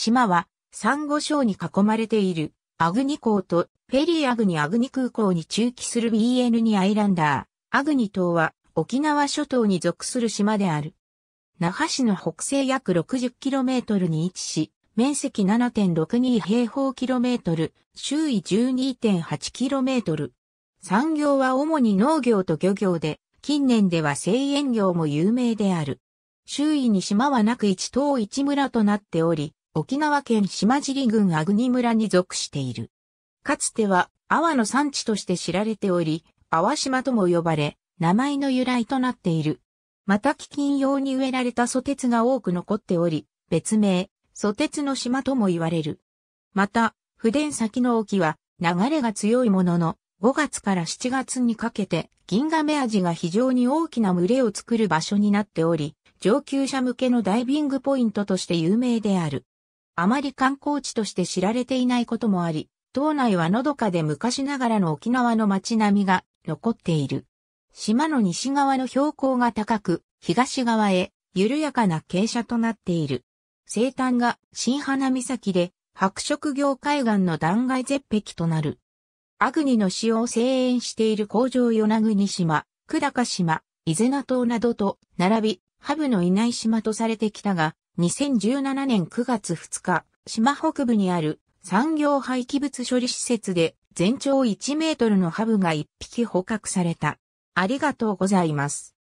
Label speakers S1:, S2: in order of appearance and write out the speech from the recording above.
S1: 島は、珊瑚礁に囲まれている、アグニ港と、フェリーアグニアグニ空港に中期する BN2 アイランダー。アグニ島は、沖縄諸島に属する島である。那覇市の北西約 60km に位置し、面積7.62平方キロメートル、周囲12.8キロメートル。産業は主に農業と漁業で、近年では製塩業も有名である。周囲に島はなく一島一村となっており、沖縄県島尻郡粟国村に属している。かつては、阿波の産地として知られており、阿波島とも呼ばれ、名前の由来となっている。また基金用に植えられた蘇鉄が多く残っており、別名、蘇鉄の島とも言われる。また、不伝先の沖は流れが強いものの、5月から7月にかけて、銀河メアジが非常に大きな群れを作る場所になっており、上級者向けのダイビングポイントとして有名である。あまり観光地として知られていないこともあり、島内はのどかで昔ながらの沖縄の街並みが残っている。島の西側の標高が高く、東側へ緩やかな傾斜となっている。生誕が新花岬で白色業海岸の断崖絶壁となる。アグニの用を声援している工場与那国島、久高島、伊是名島などと並び、ハブのいない島とされてきたが、2017年9月2日、島北部にある産業廃棄物処理施設で全長1メートルのハブが1匹捕獲された。ありがとうございます。